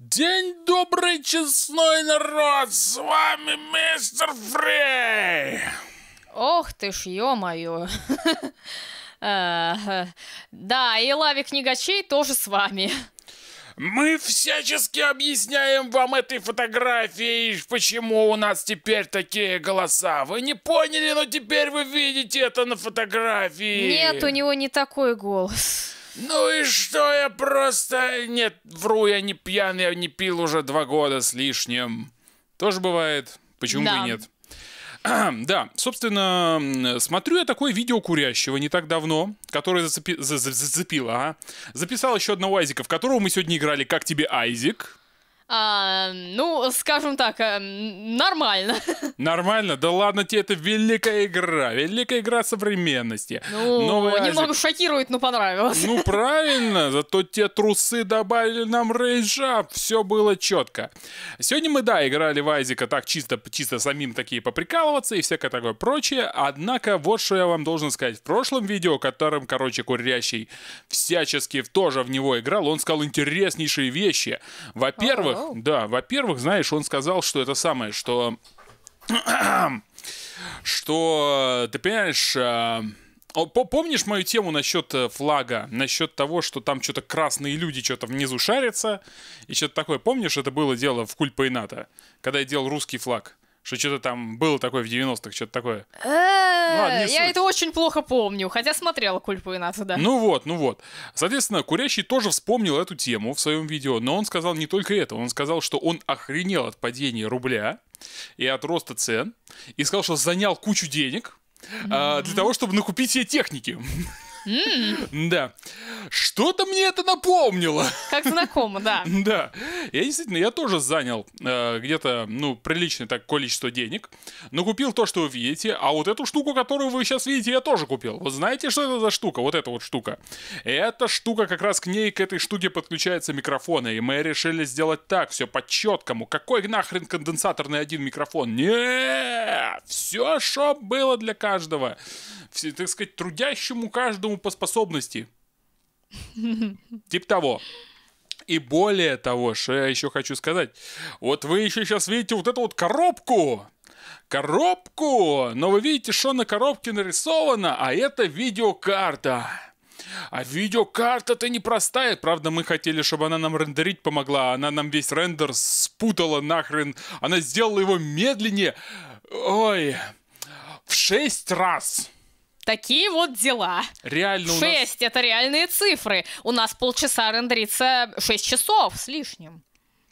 День добрый, честной народ! С вами мистер Фрей! Ох ты ж, ё-моё! Э, да, и Лавик Книгачей тоже с вами. Мы всячески объясняем вам этой фотографией, почему у нас теперь такие голоса. Вы не поняли, но теперь вы видите это на фотографии. Нет, у него не такой голос. Ну и что, я просто... Нет, вру, я не пьяный, я не пил уже два года с лишним. Тоже бывает. Почему да. бы и нет? Да, собственно, смотрю я такое видео курящего не так давно, которое зацепи... зацепило, ага. Записал еще одного Айзика, в которого мы сегодня играли «Как тебе, Айзик?» А, ну, скажем так, э, нормально. Нормально? Да ладно тебе, это великая игра, великая игра современности. Ну, Новая немного Азия... шокирует, но понравилось. Ну, правильно, зато те трусы добавили нам рейджап, все было четко. Сегодня мы, да, играли в Айзика так чисто, чисто самим такие поприкалываться и всякое такое прочее, однако вот что я вам должен сказать. В прошлом видео, которым, короче, Курящий всячески тоже в него играл, он сказал интереснейшие вещи. Во-первых, Вау. Да, во-первых, знаешь, он сказал, что это самое, что... что, ты понимаешь... Э, помнишь мою тему насчет э, флага, насчет того, что там что-то красные люди что-то внизу шарятся и что-то такое? Помнишь, это было дело в Кульпайната, когда я делал русский флаг? что что-то там было такое в 90-х, что-то такое. Э, ну, я это очень плохо помню, хотя смотрела «Кульпу и НАТО», да. Ну вот, ну вот. Соответственно, Курящий тоже вспомнил эту тему в своем видео, но он сказал не только это. Он сказал, что он охренел от падения рубля и от роста цен, и сказал, что занял кучу денег, а, для того, чтобы накупить себе техники. Да. Что-то мне это напомнило. Как знакомо, да. Да. Я действительно, я тоже занял э, где-то, ну, приличное так количество денег, но купил то, что вы видите, а вот эту штуку, которую вы сейчас видите, я тоже купил. Вот знаете, что это за штука? Вот эта вот штука. Эта штука как раз к ней, к этой штуке подключается микрофон, и мы решили сделать так, все по-четкому. Какой нахрен конденсаторный один микрофон? Нет! Все, что было для каждого так сказать, трудящему каждому по способности. Тип того. И более того, что я еще хочу сказать. Вот вы еще сейчас видите вот эту вот коробку. Коробку! Но вы видите, что на коробке нарисовано, а это видеокарта. А видеокарта-то непростая. Правда, мы хотели, чтобы она нам рендерить помогла. Она нам весь рендер спутала нахрен. Она сделала его медленнее. Ой, в шесть раз. Такие вот дела. Реально 6 у нас... это реальные цифры. У нас полчаса рендерится 6 часов с лишним.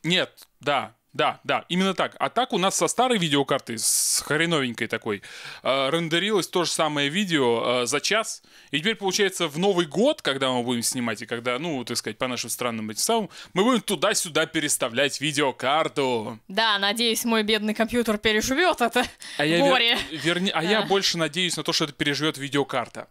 Нет, да, да, да, именно так. А так у нас со старой видеокарты, с хреновенькой такой, э, рендерилось то же самое видео э, за час. И теперь, получается, в Новый год, когда мы будем снимать, и когда, ну, так сказать, по нашим странным этим самым, мы будем туда-сюда переставлять видеокарту. Да, надеюсь, мой бедный компьютер переживет это а я горе. Вер... Верни... А да. я больше надеюсь на то, что это переживет видеокарта.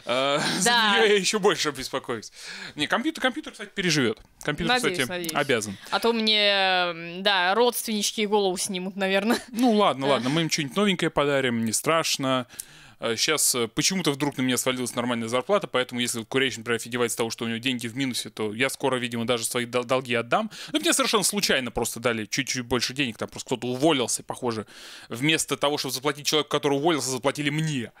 Э, да. За нее я еще больше беспокоюсь. Не, компьютер, компьютер, кстати, переживет. Компьютер, надеюсь, кстати, надеюсь. обязан. А то мне, да, родственнички и голову снимут, наверное. Ну ладно, ладно, мы им что-нибудь новенькое подарим, не страшно. Сейчас э, э, почему-то вдруг на меня свалилась нормальная зарплата, поэтому если Курейшин, например, офигевает с того, что у него деньги в минусе, то я скоро, видимо, даже свои долги отдам. Но ну, мне совершенно случайно просто дали чуть-чуть больше денег, там просто кто-то уволился, похоже. Вместо того, чтобы заплатить человеку, который уволился, заплатили мне.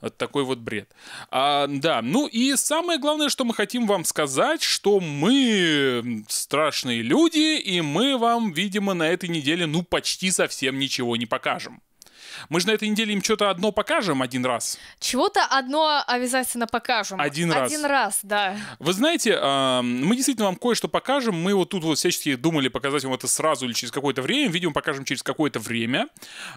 Вот такой вот бред. А, да, ну и самое главное, что мы хотим вам сказать, что мы страшные люди, и мы вам, видимо, на этой неделе ну почти совсем ничего не покажем. Мы же на этой неделе им что-то одно покажем один раз. Чего-то одно обязательно покажем. Один раз. Один раз, да. Вы знаете, мы действительно вам кое-что покажем. Мы вот тут вот всячески думали показать вам это сразу или через какое-то время. Видимо, покажем через какое-то время.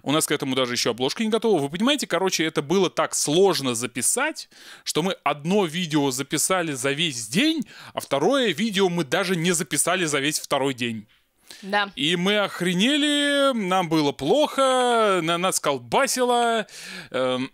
У нас к этому даже еще обложка не готова. Вы понимаете, короче, это было так сложно записать, что мы одно видео записали за весь день, а второе видео мы даже не записали за весь второй день. Да. И мы охренели, нам было плохо, на нас колбасило. Эм,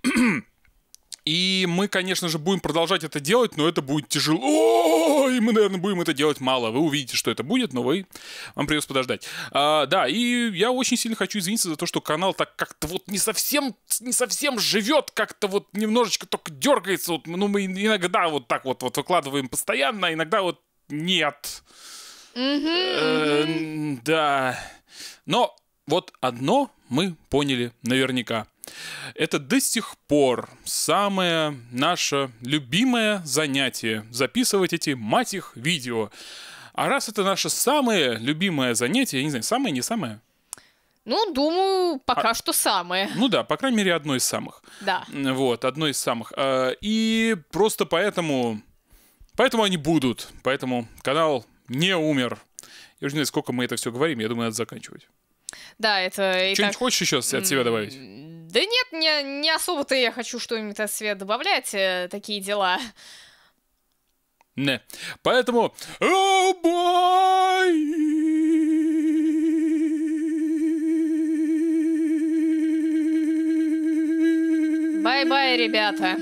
и мы, конечно же, будем продолжать это делать, но это будет тяжело. И мы, наверное, будем это делать мало. Вы увидите, что это будет, но вы вам придется подождать. А, да, и я очень сильно хочу извиниться за то, что канал так как-то вот не совсем, не совсем живет, как-то вот немножечко только дергается. Вот, ну, мы иногда вот так вот, вот выкладываем постоянно, а иногда вот нет. Нет. Э, да. Но вот одно мы поняли наверняка. Это до сих пор самое наше любимое занятие — записывать эти, мать их, видео. А раз это наше самое любимое занятие, я не знаю, самое, не самое? Ну, думаю, пока а, что самое. Ну да, по крайней мере, одно из самых. Да. Вот, одно из самых. А, и просто поэтому... Поэтому они будут. Поэтому канал не умер. Я уже не знаю, сколько мы это все говорим, я думаю, надо заканчивать. Да, это... Что-нибудь так... хочешь еще от себя добавить? Да нет, не, не особо-то я хочу что-нибудь от себя добавлять, э, такие дела. Не. Поэтому... Oh, Бай-бай, ребята.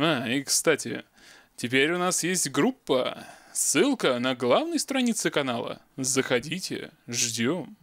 А, и кстати, теперь у нас есть группа. Ссылка на главной странице канала. Заходите, ждем.